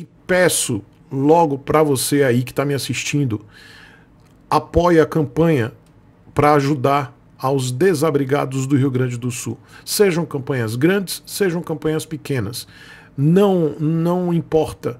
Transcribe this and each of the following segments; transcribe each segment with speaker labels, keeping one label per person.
Speaker 1: e peço logo para você aí que está me assistindo, apoie a campanha para ajudar aos desabrigados do Rio Grande do Sul. Sejam campanhas grandes, sejam campanhas pequenas. Não, não importa.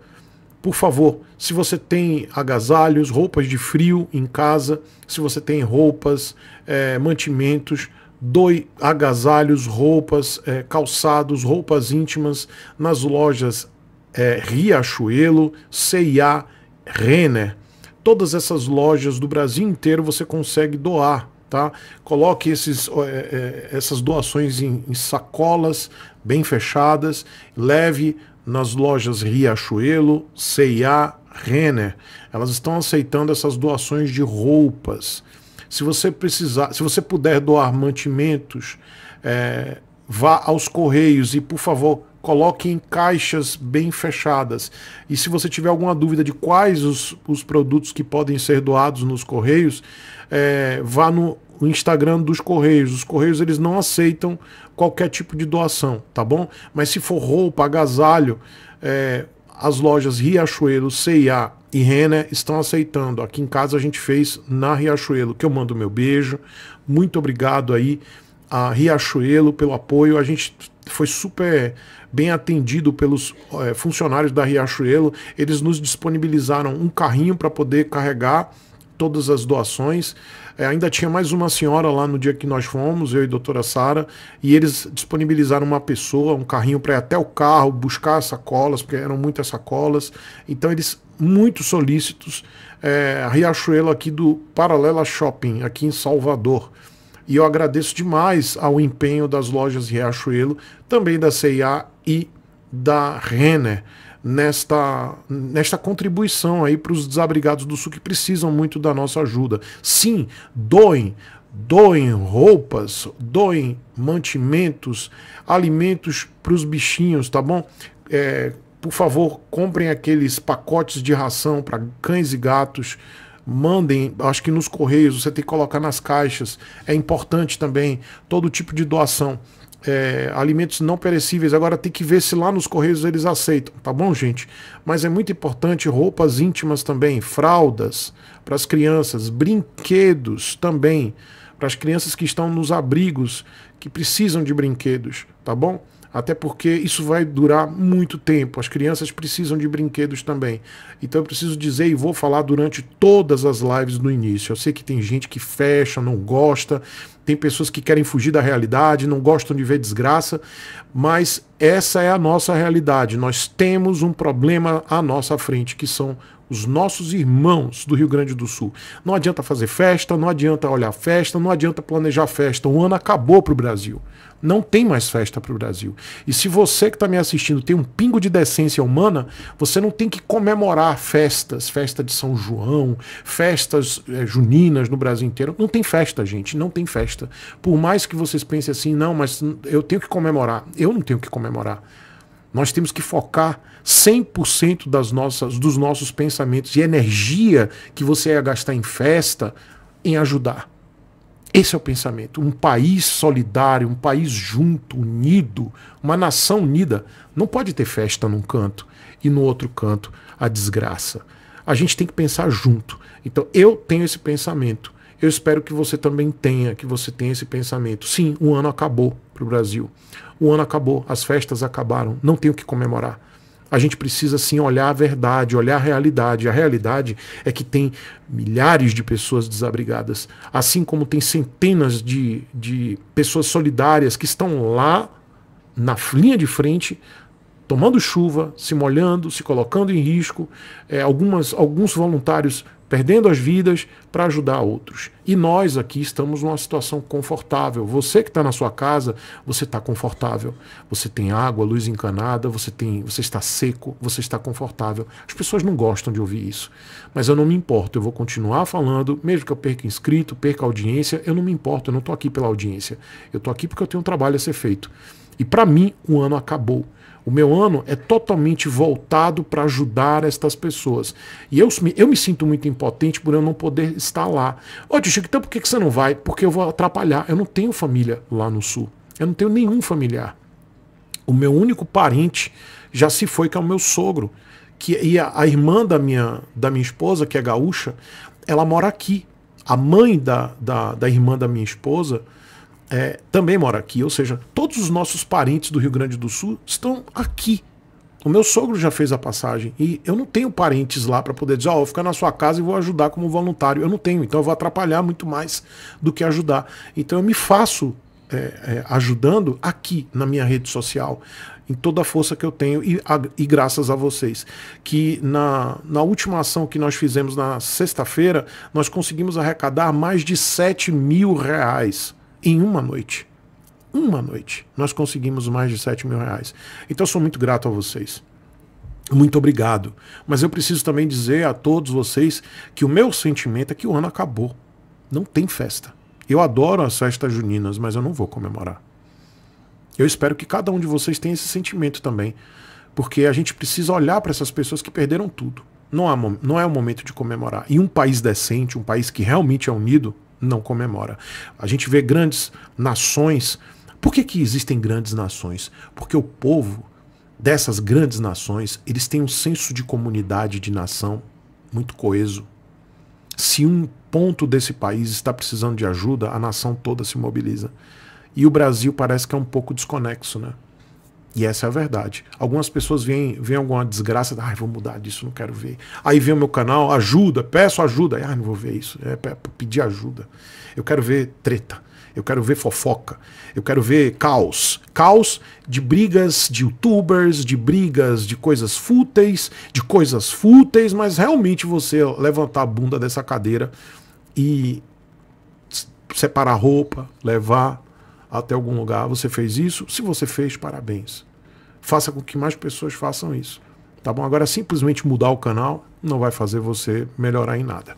Speaker 1: Por favor, se você tem agasalhos, roupas de frio em casa, se você tem roupas, é, mantimentos, doe agasalhos, roupas, é, calçados, roupas íntimas nas lojas é, Riachuelo, Cia, Renner. Todas essas lojas do Brasil inteiro você consegue doar, tá? Coloque esses, é, é, essas doações em, em sacolas bem fechadas, leve nas lojas Riachuelo, Cia, Renner. Elas estão aceitando essas doações de roupas. Se você precisar, se você puder doar mantimentos, é, vá aos correios e por favor coloque em caixas bem fechadas. E se você tiver alguma dúvida de quais os, os produtos que podem ser doados nos Correios, é, vá no Instagram dos Correios. Os Correios eles não aceitam qualquer tipo de doação, tá bom? Mas se for roupa, agasalho, é, as lojas Riachuelo, CIA e Renner estão aceitando. Aqui em casa a gente fez na Riachuelo, que eu mando meu beijo. Muito obrigado aí a Riachuelo pelo apoio. A gente foi super bem atendido pelos é, funcionários da Riachuelo. Eles nos disponibilizaram um carrinho para poder carregar todas as doações. É, ainda tinha mais uma senhora lá no dia que nós fomos, eu e a doutora Sara, e eles disponibilizaram uma pessoa, um carrinho para ir até o carro, buscar as sacolas, porque eram muitas sacolas. Então eles muito solícitos. É, Riachuelo aqui do Paralela Shopping, aqui em Salvador. E eu agradeço demais ao empenho das lojas Riachuelo, também da CIA e da Renner nesta, nesta contribuição aí para os desabrigados do sul que precisam muito da nossa ajuda. Sim, doem, doem roupas, doem mantimentos, alimentos para os bichinhos, tá bom? É, por favor, comprem aqueles pacotes de ração para cães e gatos mandem, acho que nos correios, você tem que colocar nas caixas. É importante também todo tipo de doação. É, alimentos não perecíveis. Agora tem que ver se lá nos correios eles aceitam, tá bom, gente? Mas é muito importante roupas íntimas também, fraldas para as crianças, brinquedos também para as crianças que estão nos abrigos, que precisam de brinquedos, tá bom? até porque isso vai durar muito tempo. As crianças precisam de brinquedos também. Então eu preciso dizer e vou falar durante todas as lives no início. Eu sei que tem gente que fecha, não gosta, tem pessoas que querem fugir da realidade, não gostam de ver desgraça, mas essa é a nossa realidade. Nós temos um problema à nossa frente, que são os nossos irmãos do Rio Grande do Sul. Não adianta fazer festa, não adianta olhar festa, não adianta planejar festa. O ano acabou para o Brasil. Não tem mais festa para o Brasil. E se você que está me assistindo tem um pingo de decência humana, você não tem que comemorar festas, festa de São João, festas é, juninas no Brasil inteiro. Não tem festa, gente, não tem festa. Por mais que vocês pensem assim, não, mas eu tenho que comemorar. Eu não tenho que comemorar. Nós temos que focar 100% das nossas, dos nossos pensamentos e energia que você ia gastar em festa em ajudar. Esse é o pensamento. Um país solidário, um país junto, unido, uma nação unida, não pode ter festa num canto e no outro canto a desgraça. A gente tem que pensar junto. Então eu tenho esse pensamento. Eu espero que você também tenha, que você tenha esse pensamento. Sim, o ano acabou para o Brasil. O ano acabou, as festas acabaram, não tem o que comemorar. A gente precisa sim olhar a verdade, olhar a realidade. A realidade é que tem milhares de pessoas desabrigadas, assim como tem centenas de, de pessoas solidárias que estão lá na linha de frente, tomando chuva, se molhando, se colocando em risco. É, algumas, alguns voluntários perdendo as vidas para ajudar outros. E nós aqui estamos numa situação confortável. Você que está na sua casa, você está confortável. Você tem água, luz encanada, você tem, você está seco, você está confortável. As pessoas não gostam de ouvir isso, mas eu não me importo. Eu vou continuar falando, mesmo que eu perca inscrito, perca audiência, eu não me importo. Eu não estou aqui pela audiência. Eu estou aqui porque eu tenho um trabalho a ser feito. E para mim, o ano acabou. O meu ano é totalmente voltado para ajudar estas pessoas. E eu, eu me sinto muito impotente por eu não poder estar lá. Ô, oh, tio Chico, então por que, que você não vai? Porque eu vou atrapalhar. Eu não tenho família lá no Sul. Eu não tenho nenhum familiar. O meu único parente já se foi, que é o meu sogro. Que, e a, a irmã da minha, da minha esposa, que é gaúcha, ela mora aqui. A mãe da, da, da irmã da minha esposa é, também mora aqui, ou seja, todos os nossos parentes do Rio Grande do Sul estão aqui. O meu sogro já fez a passagem e eu não tenho parentes lá para poder dizer, ó, oh, vou ficar na sua casa e vou ajudar como voluntário. Eu não tenho, então eu vou atrapalhar muito mais do que ajudar. Então eu me faço é, é, ajudando aqui na minha rede social, em toda a força que eu tenho e, a, e graças a vocês. Que na, na última ação que nós fizemos na sexta-feira, nós conseguimos arrecadar mais de 7 mil reais em uma noite. Uma noite. Nós conseguimos mais de 7 mil reais. Então eu sou muito grato a vocês. Muito obrigado. Mas eu preciso também dizer a todos vocês que o meu sentimento é que o ano acabou. Não tem festa. Eu adoro as festas juninas, mas eu não vou comemorar. Eu espero que cada um de vocês tenha esse sentimento também. Porque a gente precisa olhar para essas pessoas que perderam tudo. Não, há, não é o momento de comemorar. E um país decente, um país que realmente é unido, não comemora. A gente vê grandes nações. Por que, que existem grandes nações? Porque o povo dessas grandes nações, eles têm um senso de comunidade, de nação muito coeso. Se um ponto desse país está precisando de ajuda, a nação toda se mobiliza. E o Brasil parece que é um pouco desconexo, né? E essa é a verdade. Algumas pessoas vêm, vêm alguma desgraça, ai, vou mudar disso, não quero ver. Aí vem o meu canal, ajuda, peço ajuda. ai não vou ver isso. É pedir ajuda. Eu quero ver treta. Eu quero ver fofoca. Eu quero ver caos. Caos de brigas de youtubers, de brigas de coisas fúteis, de coisas fúteis, mas realmente você levantar a bunda dessa cadeira e separar roupa, levar, até algum lugar. Você fez isso? Se você fez, parabéns. Faça com que mais pessoas façam isso. Tá bom? Agora, simplesmente mudar o canal não vai fazer você melhorar em nada.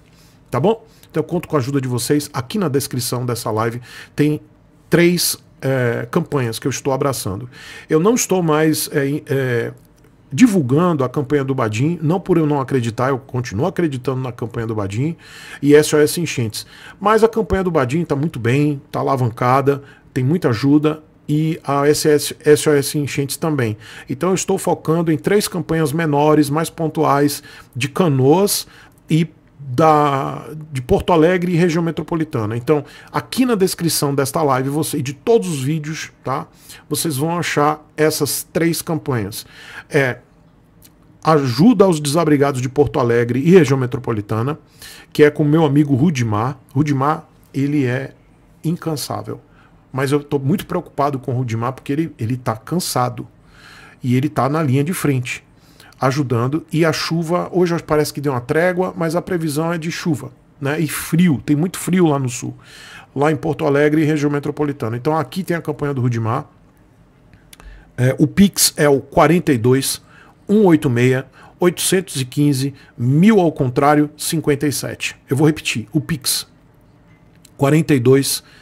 Speaker 1: Tá bom? Então, eu conto com a ajuda de vocês. Aqui na descrição dessa live tem três é, campanhas que eu estou abraçando. Eu não estou mais é, é, divulgando a campanha do Badim, não por eu não acreditar, eu continuo acreditando na campanha do Badim e SOS Enchentes. Mas a campanha do Badim está muito bem, está alavancada, tem muita ajuda e a SS, SOS Enchentes também. Então eu estou focando em três campanhas menores, mais pontuais, de Canoas e da, de Porto Alegre e região metropolitana. Então, aqui na descrição desta live você, e de todos os vídeos, tá? Vocês vão achar essas três campanhas. É ajuda aos desabrigados de Porto Alegre e região metropolitana, que é com meu amigo Rudimar. Rudimar, ele é incansável. Mas eu estou muito preocupado com o Rudimar porque ele está cansado. E ele está na linha de frente, ajudando. E a chuva, hoje parece que deu uma trégua, mas a previsão é de chuva. Né? E frio, tem muito frio lá no sul. Lá em Porto Alegre e região metropolitana. Então aqui tem a campanha do Rudimar. É, o Pix é o 42 186 815 mil ao contrário 57. Eu vou repetir. O Pix 42 186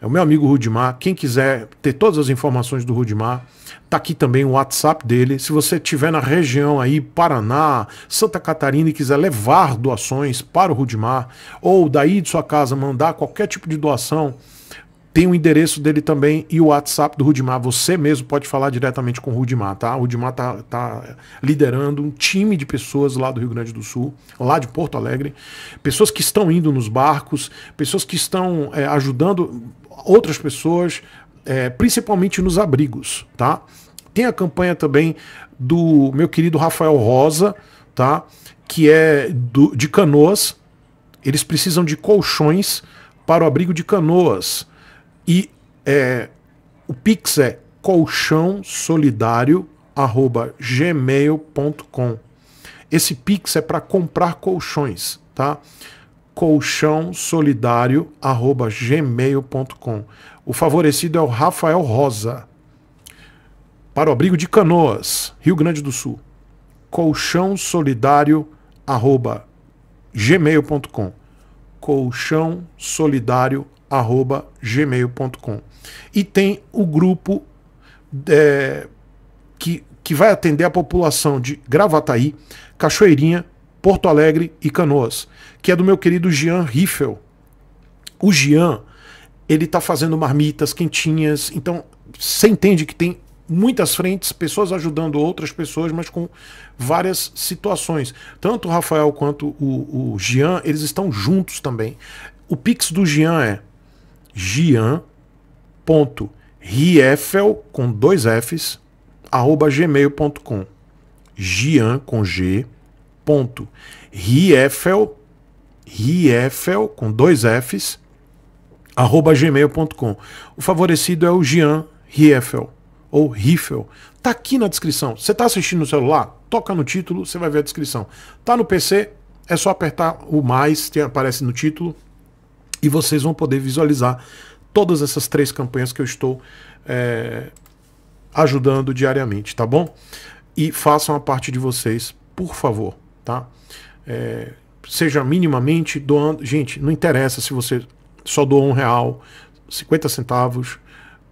Speaker 1: é o meu amigo Rudimar. Quem quiser ter todas as informações do Rudimar, tá aqui também o WhatsApp dele. Se você estiver na região aí, Paraná, Santa Catarina, e quiser levar doações para o Rudimar, ou daí de sua casa mandar qualquer tipo de doação, tem o endereço dele também e o WhatsApp do Rudimar. Você mesmo pode falar diretamente com o Rudimar, tá? O Rudimar tá, tá liderando um time de pessoas lá do Rio Grande do Sul, lá de Porto Alegre, pessoas que estão indo nos barcos, pessoas que estão é, ajudando outras pessoas, é, principalmente nos abrigos, tá? Tem a campanha também do meu querido Rafael Rosa, tá? Que é do, de Canoas. Eles precisam de colchões para o abrigo de Canoas. E é, o Pix é colchão gmail.com Esse Pix é para comprar colchões, tá? colchãosolidário@gmail.com. O favorecido é o Rafael Rosa. Para o abrigo de Canoas, Rio Grande do Sul. colchãosolidário@gmail.com. gmail.com E tem o grupo é, que que vai atender a população de Gravataí, Cachoeirinha, Porto Alegre e Canoas, que é do meu querido Jean Riffel. O Jean, ele está fazendo marmitas quentinhas, então você entende que tem muitas frentes, pessoas ajudando outras pessoas, mas com várias situações. Tanto o Rafael quanto o, o Jean, eles estão juntos também. O pix do Jean é gian.riefel com dois Fs, arroba gmail.com. Gian com G, ponto, riefel, riefel, com dois Fs, arroba gmail.com. O favorecido é o Jean Riefel, ou Riefel. Tá aqui na descrição. Você tá assistindo no celular? Toca no título, você vai ver a descrição. Tá no PC? É só apertar o mais, que aparece no título, e vocês vão poder visualizar todas essas três campanhas que eu estou é, ajudando diariamente, tá bom? E façam a parte de vocês, por favor tá? É, seja minimamente doando. Gente, não interessa se você só doou um real, 50 centavos.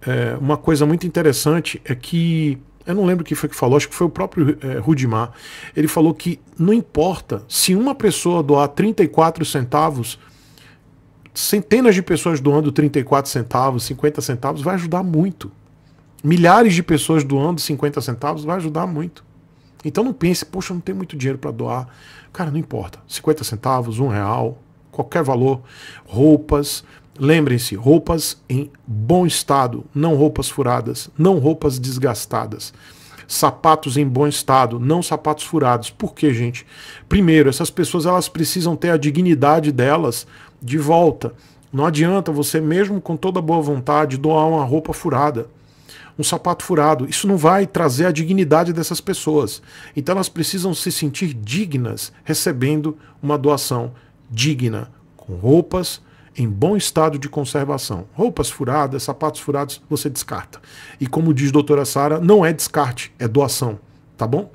Speaker 1: É, uma coisa muito interessante é que. Eu não lembro quem foi que falou, acho que foi o próprio é, Rudimar. Ele falou que não importa se uma pessoa doar 34 centavos, centenas de pessoas doando 34 centavos, 50 centavos vai ajudar muito. Milhares de pessoas doando 50 centavos vai ajudar muito. Então não pense, poxa, não tem muito dinheiro para doar. Cara, não importa. 50 centavos, um real, qualquer valor. Roupas. Lembrem-se, roupas em bom estado, não roupas furadas, não roupas desgastadas sapatos em bom estado, não sapatos furados. Por quê, gente? Primeiro, essas pessoas elas precisam ter a dignidade delas de volta. Não adianta você mesmo com toda boa vontade doar uma roupa furada um sapato furado. Isso não vai trazer a dignidade dessas pessoas. Então elas precisam se sentir dignas recebendo uma doação digna, com roupas em bom estado de conservação. Roupas furadas, sapatos furados, você descarta. E como diz a doutora Sara, não é descarte, é doação, tá bom?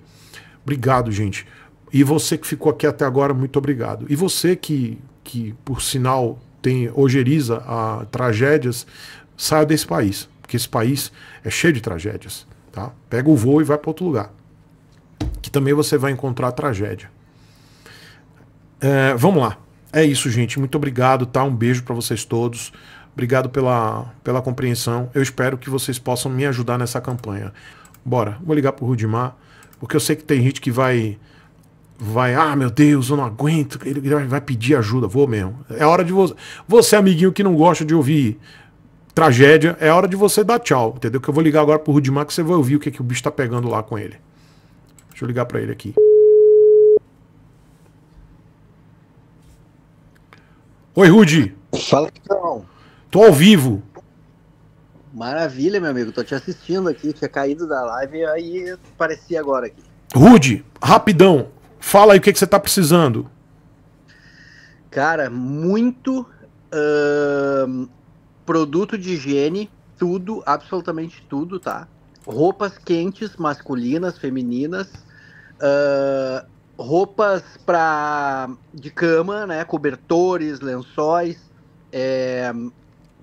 Speaker 1: Obrigado, gente. E você que ficou aqui até agora, muito obrigado. E você que, que por sinal, tem ojeriza a tragédias, saia desse país porque esse país é cheio de tragédias. Tá? Pega o voo e vai para outro lugar, que também você vai encontrar tragédia. É, vamos lá. É isso, gente. Muito obrigado, tá? Um beijo para vocês todos. Obrigado pela, pela compreensão. Eu espero que vocês possam me ajudar nessa campanha. Bora, vou ligar para o Rudimar, porque eu sei que tem gente que vai vai, ah, meu Deus, eu não aguento, ele vai pedir ajuda, vou mesmo. É hora de você. Você, amiguinho que não gosta de ouvir tragédia, é hora de você dar tchau, entendeu? Que eu vou ligar agora pro Rudimar que você vai ouvir o que, que o bicho tá pegando lá com ele. Deixa eu ligar para ele aqui. Oi, Rudi. Fala, então. Tô ao vivo.
Speaker 2: Maravilha, meu amigo. Tô te assistindo aqui. Tinha caído da live e aí apareci agora aqui.
Speaker 1: Rude, rapidão. Fala aí o que, que você tá precisando.
Speaker 2: Cara, muito. Uh produto de higiene, tudo, absolutamente tudo, tá? Roupas quentes, masculinas, femininas, uh, roupas pra de cama, né? Cobertores, lençóis, é,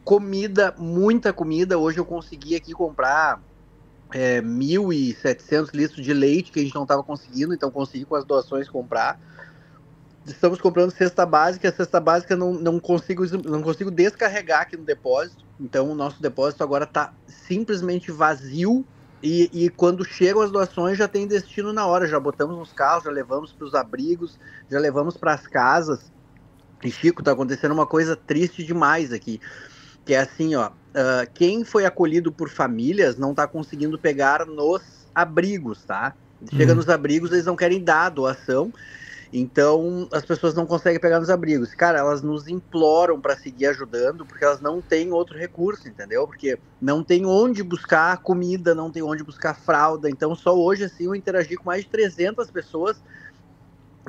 Speaker 2: comida, muita comida. Hoje eu consegui aqui comprar é, 1.700 litros de leite que a gente não estava conseguindo, então consegui com as doações comprar estamos comprando cesta básica, a cesta básica não, não, consigo, não consigo descarregar aqui no depósito. Então o nosso depósito agora está simplesmente vazio. E, e, quando chegam as doações já tem destino na hora, já botamos nos carros, já levamos para os abrigos, já levamos para as casas. E Chico, está acontecendo uma coisa triste demais aqui, que é assim, ó, uh, quem foi acolhido por famílias não está conseguindo pegar nos abrigos, tá? Chega uhum. nos abrigos, eles não querem dar a doação. Então, as pessoas não conseguem pegar nos abrigos. Cara, elas nos imploram para seguir ajudando, porque elas não têm outro recurso, entendeu? Porque não tem onde buscar comida, não tem onde buscar fralda. Então, só hoje, assim, eu interagi com mais de 300 pessoas.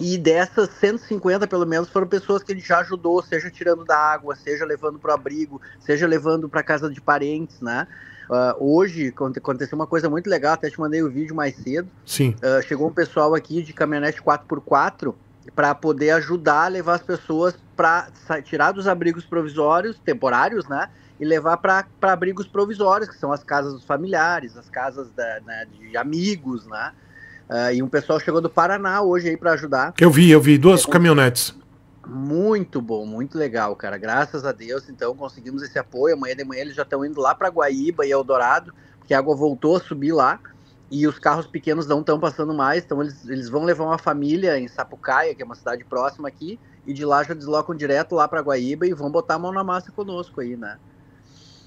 Speaker 2: E dessas 150, pelo menos, foram pessoas que a gente já ajudou, seja tirando da água, seja levando para o abrigo, seja levando para casa de parentes, né? Uh, hoje aconteceu uma coisa muito legal, até te mandei o um vídeo mais cedo. Sim. Uh, chegou um pessoal aqui de caminhonete 4x4 para poder ajudar a levar as pessoas para tirar dos abrigos provisórios, temporários, né? E levar para abrigos provisórios, que são as casas dos familiares, as casas da, né, de amigos, né? Uh, e um pessoal chegou do Paraná hoje aí para ajudar. Eu vi, eu vi duas é,
Speaker 1: caminhonetes.
Speaker 2: Muito bom, muito legal, cara. Graças a Deus, então conseguimos esse apoio. Amanhã de manhã eles já estão indo lá para Guaíba e Eldorado, porque a água voltou a subir lá e os carros pequenos não estão passando mais. Então eles, eles vão levar uma família em Sapucaia, que é uma cidade próxima aqui, e de lá já deslocam direto lá para Guaíba e vão botar a mão na massa conosco aí, né?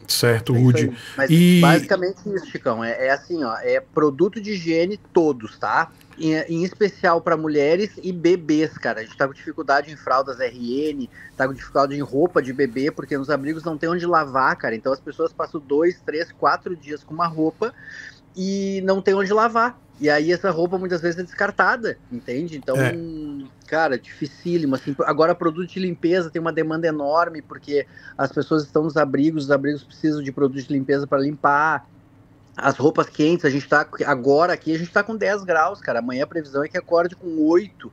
Speaker 1: Certo, é Rude.
Speaker 2: Mas e... basicamente isso, Chicão. É, é, assim, ó, é produto de higiene todos, tá? Em, em especial para mulheres e bebês, cara. A gente tá com dificuldade em fraldas RN, tá com dificuldade em roupa de bebê, porque nos abrigos não tem onde lavar, cara. Então as pessoas passam dois, três, quatro dias com uma roupa e não tem onde lavar. E aí essa roupa muitas vezes é descartada, entende? Então, é. cara, dificílimo. Assim, agora, produto de limpeza tem uma demanda enorme, porque as pessoas estão nos abrigos, os abrigos precisam de produto de limpeza para limpar. As roupas quentes, a gente está agora aqui, a gente está com 10 graus, cara. Amanhã a previsão é que acorde com 8.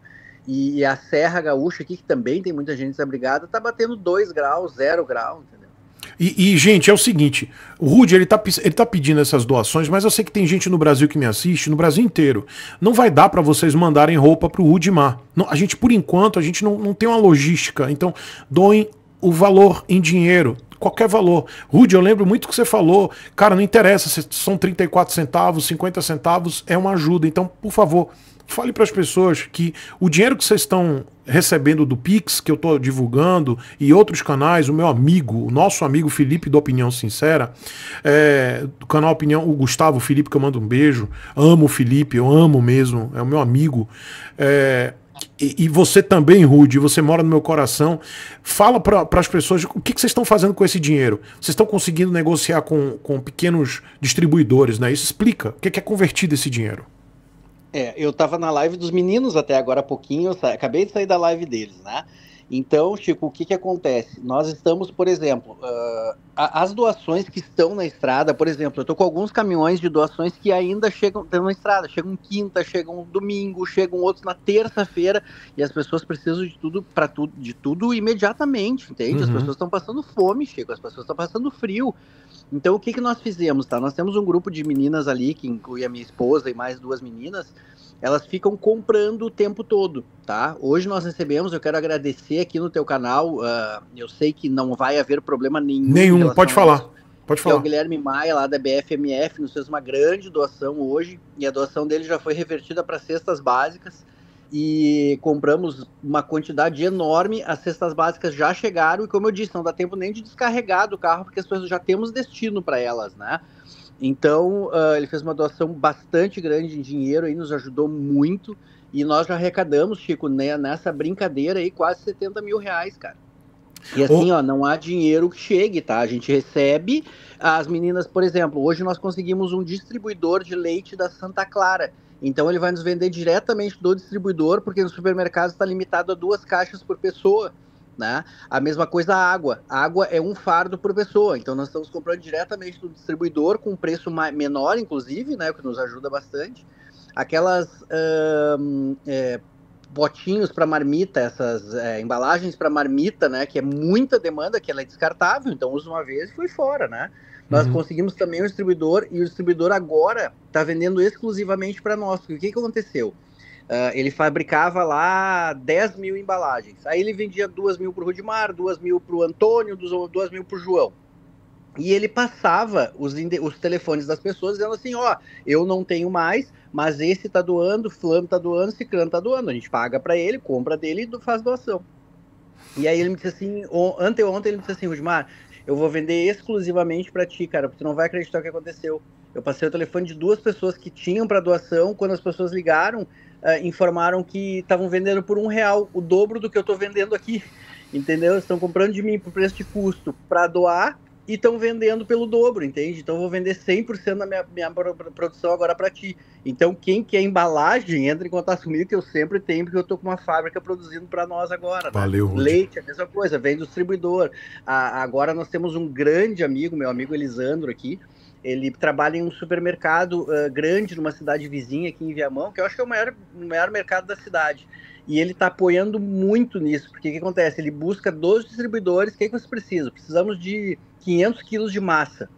Speaker 2: E a Serra Gaúcha aqui, que também tem muita gente desabrigada, tá batendo 2 graus, 0 graus, entendeu?
Speaker 1: E, e, gente, é o seguinte, o Rude ele tá, ele tá pedindo essas doações, mas eu sei que tem gente no Brasil que me assiste, no Brasil inteiro. Não vai dar para vocês mandarem roupa pro Rudimar. Não, a gente, por enquanto, a gente não, não tem uma logística. Então, doem o valor em dinheiro, qualquer valor. Rude, eu lembro muito que você falou. Cara, não interessa se são 34 centavos, 50 centavos, é uma ajuda. Então, por favor, Fale para as pessoas que o dinheiro que vocês estão recebendo do Pix, que eu estou divulgando, e outros canais, o meu amigo, o nosso amigo Felipe do Opinião Sincera, é, do canal Opinião, o Gustavo Felipe, que eu mando um beijo, amo o Felipe, eu amo mesmo, é o meu amigo. É, e, e, você também, Rude, você mora no meu coração. Fala para as pessoas o que, vocês estão fazendo com esse dinheiro. Vocês estão conseguindo negociar com, com pequenos distribuidores, né? Isso explica o que, que é convertido esse dinheiro.
Speaker 2: É, eu tava na live dos meninos até agora há pouquinho, acabei de sair da live deles, né? Então, Chico, o que, que acontece? Nós estamos, por exemplo, uh, as doações que estão na estrada, por exemplo, eu estou com alguns caminhões de doações que ainda chegam na estrada, chegam quinta, chegam domingo, chegam outros na terça-feira, e as pessoas precisam de tudo para tudo, de tudo imediatamente, entende? Uhum. As pessoas estão passando fome, Chico, as pessoas estão passando frio. Então, o que, que nós fizemos, tá? Nós temos um grupo de meninas ali, que inclui a minha esposa e mais duas meninas, elas ficam comprando o tempo todo, tá? Hoje nós recebemos, eu quero agradecer aqui no teu canal, uh, eu sei que não vai haver problema nenhum. Nenhum, pode falar. Pode falar. É o Guilherme Maia, lá da BFMF, nos fez uma grande doação hoje, e a doação dele já foi revertida para cestas básicas, e compramos uma quantidade enorme, as cestas básicas já chegaram, e como eu disse, não dá tempo nem de descarregar do carro, porque as pessoas já temos destino para elas, né? Então, uh, ele fez uma doação bastante grande em dinheiro e nos ajudou muito. E nós já arrecadamos, Chico, né, nessa brincadeira aí, quase 70 mil reais, cara. E assim, oh. ó, não há dinheiro que chegue, tá? A gente recebe as meninas, por exemplo, hoje nós conseguimos um distribuidor de leite da Santa Clara. Então ele vai nos vender diretamente do distribuidor, porque no supermercado está limitado a duas caixas por pessoa. Né? A mesma coisa a água. A água é um fardo por pessoa, então nós estamos comprando diretamente do distribuidor com um preço menor, inclusive, né, o que nos ajuda bastante. Aquelas hum, é, botinhos para marmita, essas é, embalagens para marmita, né, que é muita demanda, que ela é descartável, então usa uma vez e foi fora, né? Nós uhum. conseguimos também o distribuidor e o distribuidor agora está vendendo exclusivamente para nós. O que, que aconteceu? Uh, ele fabricava lá 10 mil embalagens. Aí ele vendia 2 mil para o Rudimar, 2 mil para o Antônio, 2 mil para o João. E ele passava os, os telefones das pessoas dizendo assim: ó, eu não tenho mais, mas esse está doando, fulano está doando, ciclano está doando. A gente paga para ele, compra dele e faz doação. E aí ele me disse assim: anteontem ele me disse assim, Rudimar, eu vou vender exclusivamente para ti, cara, porque tu não vai acreditar o que aconteceu. Eu passei o telefone de duas pessoas que tinham para doação, quando as pessoas ligaram, uh, informaram que estavam vendendo por um real, o dobro do que eu estou vendendo aqui. Entendeu? Estão comprando de mim por preço de custo para doar e estão vendendo pelo dobro, entende? Então eu vou vender 100% da minha, minha produção agora para ti. Então quem quer embalagem, entra em contato comigo que eu sempre tenho, porque eu estou com uma fábrica produzindo para nós agora. Tá? Valeu. Leite, a mesma coisa, vem do distribuidor. A, agora nós temos um grande amigo, meu amigo Elisandro aqui, ele trabalha em um supermercado uh, grande numa cidade vizinha aqui em Viamão, que eu acho que é o maior, o maior mercado da cidade. E ele está apoiando muito nisso, porque o que acontece? Ele busca dos distribuidores, o que, é que você precisa? Precisamos de 500 quilos de massa.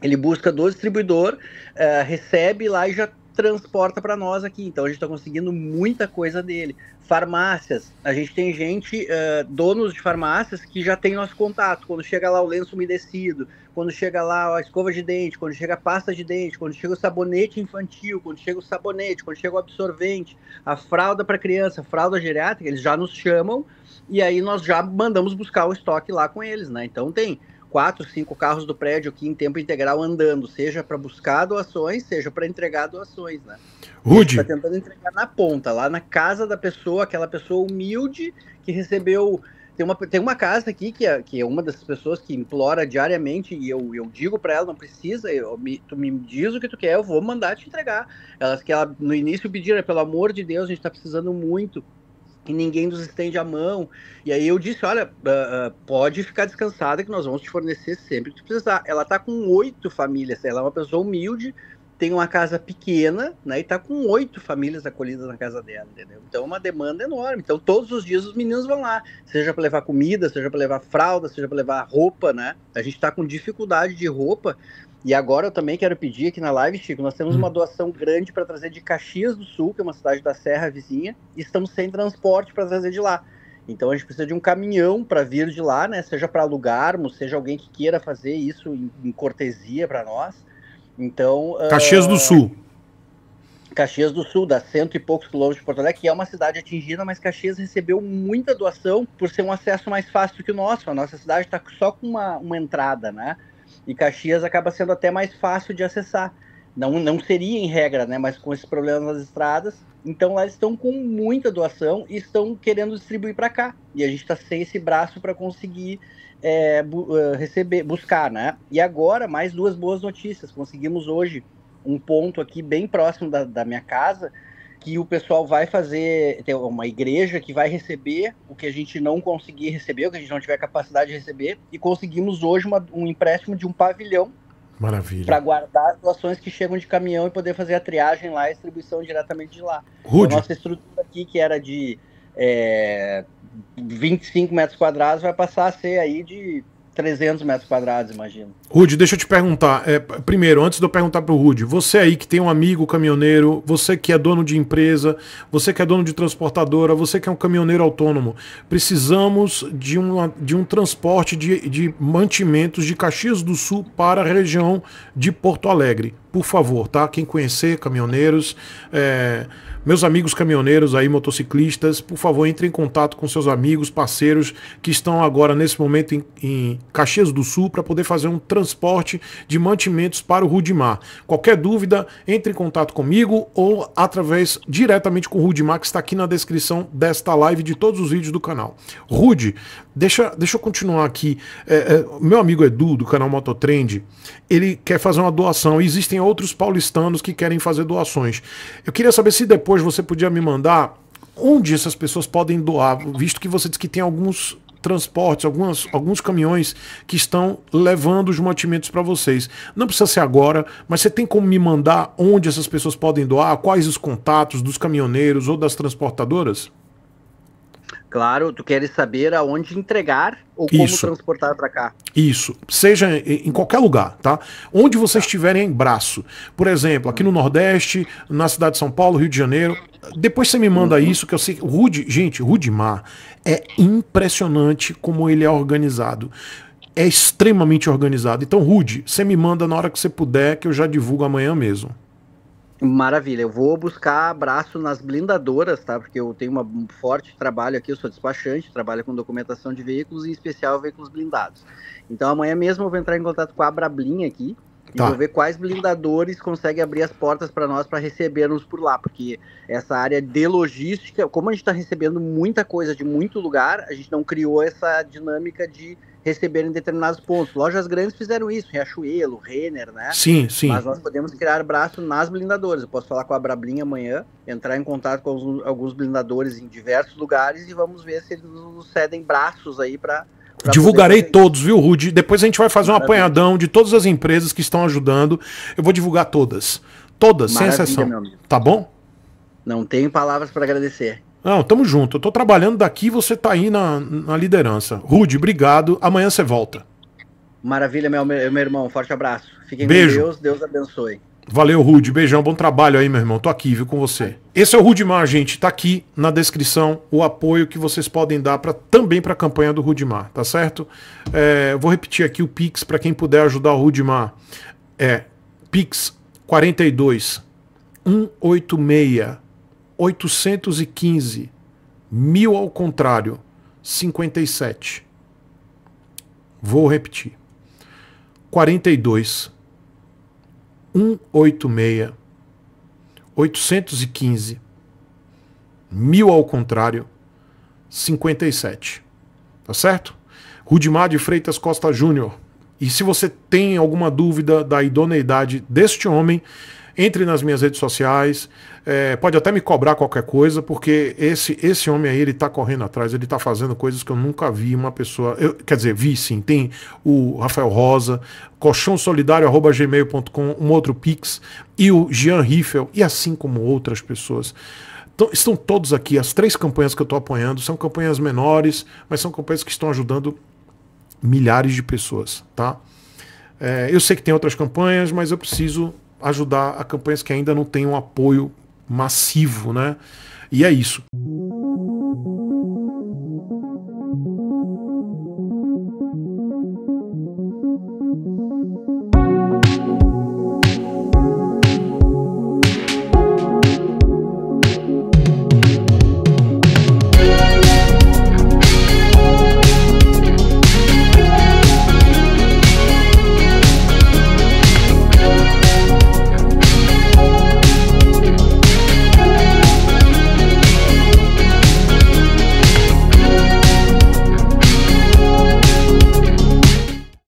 Speaker 2: Ele busca do distribuidor, uh, recebe lá e já transporta para nós aqui. Então a gente está conseguindo muita coisa dele. Farmácias, a gente tem gente, uh, donos de farmácias, que já tem nosso contato. Quando chega lá o lenço umedecido, quando chega lá a escova de dente, quando chega a pasta de dente, quando chega o sabonete infantil, quando chega o sabonete, quando chega o absorvente, a fralda para criança, a fralda geriátrica, eles já nos chamam e aí nós já mandamos buscar o estoque lá com eles, né? Então tem quatro, cinco carros do prédio aqui em tempo integral andando, seja para buscar doações, seja para entregar doações, né? Rude. Está tentando entregar na ponta, lá na casa da pessoa, aquela pessoa humilde que recebeu. Tem uma, tem uma casa aqui que é, que é uma dessas pessoas que implora diariamente e eu, eu digo para ela: não precisa, eu, me, tu me diz o que tu quer, eu vou mandar te entregar. Elas que ela no início pediram, pelo amor de Deus, a gente está precisando muito e ninguém nos estende a mão. E aí eu disse, olha, uh, uh, pode ficar descansada que nós vamos te fornecer sempre que tu precisar. Ela está com oito famílias, ela é uma pessoa humilde, tem uma casa pequena, né, e está com oito famílias acolhidas na casa dela, entendeu? Então é uma demanda enorme. Então todos os dias os meninos vão lá, seja para levar comida, seja para levar fralda, seja para levar roupa, né? A gente está com dificuldade de roupa, e agora eu também quero pedir aqui na live, Chico, nós temos uma hum. doação grande para trazer de Caxias do Sul, que é uma cidade da Serra vizinha, e estamos sem transporte para trazer de lá. Então a gente precisa de um caminhão para vir de lá, né? Seja para alugarmos, seja alguém que queira fazer isso em, em cortesia para nós. Então. Ah, Caxias uh... do Sul. Caxias do Sul, dá cento e poucos quilômetros de Porto Alegre, que é uma cidade atingida, mas Caxias recebeu muita doação por ser um acesso mais fácil que o nosso. A nossa cidade está só com uma, uma entrada, né? e Caxias acaba sendo até mais fácil de acessar. Não, não seria em regra, né? Mas com esses problemas nas estradas, então lá eles estão com muita doação e estão querendo distribuir para cá. E a gente está sem esse braço para conseguir é, bu eh, receber, buscar, né? E agora mais duas boas notícias. Conseguimos hoje um ponto aqui bem próximo da, da minha casa que o pessoal vai fazer, tem uma igreja que vai receber o que a gente não conseguir receber, o que a gente não tiver capacidade de receber, e conseguimos hoje uma, um empréstimo de um pavilhão Maravilha. Para guardar as doações que chegam de caminhão e poder fazer a triagem lá, a distribuição diretamente de lá. Então, a nossa estrutura aqui, que era de é, 25 metros quadrados, vai passar a ser aí de 300 metros quadrados, imagino.
Speaker 1: Rude, deixa eu te perguntar. É, primeiro, antes de eu perguntar para o Rude, você aí que tem um amigo caminhoneiro, você que é dono de empresa, você que é dono de transportadora, você que é um caminhoneiro autônomo, precisamos de, uma, de um transporte de, de mantimentos de Caxias do Sul para a região de Porto Alegre. Por favor, tá? Quem conhecer, caminhoneiros, é, meus amigos caminhoneiros aí, motociclistas, por favor, entre em contato com seus amigos, parceiros que estão agora nesse momento em, em Caxias do Sul para poder fazer um transporte de mantimentos para o Rudimar. Qualquer dúvida, entre em contato comigo ou através diretamente com o Rudimar, que está aqui na descrição desta live de todos os vídeos do canal. Rude, deixa, deixa eu continuar aqui. É, é, meu amigo Edu, do canal Mototrend, ele quer fazer uma doação. existem outros paulistanos que querem fazer doações. Eu queria saber se depois você podia me mandar onde essas pessoas podem doar, visto que você disse que tem alguns transportes, algumas, alguns caminhões que estão levando os mantimentos para vocês. Não precisa ser agora, mas você tem como me mandar onde essas pessoas podem doar, quais os contatos dos caminhoneiros ou das transportadoras?
Speaker 2: Claro, tu queres saber aonde entregar ou como Isso. transportar para cá.
Speaker 1: Isso, seja em qualquer lugar, tá? Onde vocês estiverem é em braço. Por exemplo, aqui no Nordeste, na cidade de São Paulo, Rio de Janeiro. Depois você me manda uhum. isso, que eu sei. Rude, gente, Rudimar é impressionante como ele é organizado é extremamente organizado. Então, Rude, você me manda na hora que você puder, que eu já divulgo amanhã mesmo.
Speaker 2: Maravilha, eu vou buscar abraço nas blindadoras, tá? Porque eu tenho uma, um forte trabalho aqui, eu sou despachante, trabalho com documentação de veículos, em especial veículos blindados. Então amanhã mesmo eu vou entrar em contato com a Brablin aqui, Tá. E vou ver quais blindadores conseguem abrir as portas para nós para recebermos por lá, porque essa área de logística, como a gente está recebendo muita coisa de muito lugar, a gente não criou essa dinâmica de receber em determinados pontos. Lojas grandes fizeram isso, Riachuelo, Renner, né?
Speaker 1: Sim, sim. Mas nós
Speaker 2: podemos criar braço nas blindadoras. Eu posso falar com a Brablinha amanhã, entrar em contato com alguns blindadores em diversos lugares e vamos ver se eles nos cedem braços aí para Divulgarei
Speaker 1: todos, viu, Rude? Depois a gente vai fazer um Maravilha. apanhadão de todas as empresas que estão ajudando. Eu vou divulgar todas. Todas, Maravilha, sem exceção. Tá bom?
Speaker 2: Não tenho palavras para agradecer.
Speaker 1: Não, tamo junto. Eu tô trabalhando daqui você tá aí na, na liderança. Rude, obrigado. Amanhã você volta.
Speaker 2: Maravilha, meu, meu irmão. Forte abraço. Fiquem Beijo. com Deus. Deus abençoe.
Speaker 1: Valeu, Rude. Beijão, bom trabalho aí, meu irmão. Tô aqui, viu, com você. Esse é o Rudimar, gente. Tá aqui na descrição o apoio que vocês podem dar pra, também para a campanha do Rudimar, tá certo? É, vou repetir aqui o Pix para quem puder ajudar o Rudimar. É Pix 42 186 815 mil ao contrário 57. Vou repetir. 42 186, 815, mil ao contrário, 57. Tá certo? Rudimar de Freitas Costa Júnior. E se você tem alguma dúvida da idoneidade deste homem, entre nas minhas redes sociais, é, pode até me cobrar qualquer coisa, porque esse, esse homem aí, ele tá correndo atrás, ele tá fazendo coisas que eu nunca vi uma pessoa. Eu, quer dizer, vi sim. Tem o Rafael Rosa, colchãosolidário.gmail.com, um outro Pix, e o Jean Riffel, e assim como outras pessoas então, estão todos aqui. As três campanhas que eu estou apoiando são campanhas menores, mas são campanhas que estão ajudando milhares de pessoas, tá? É, eu sei que tem outras campanhas, mas eu preciso ajudar a campanhas que ainda não têm um apoio massivo, né? E é isso.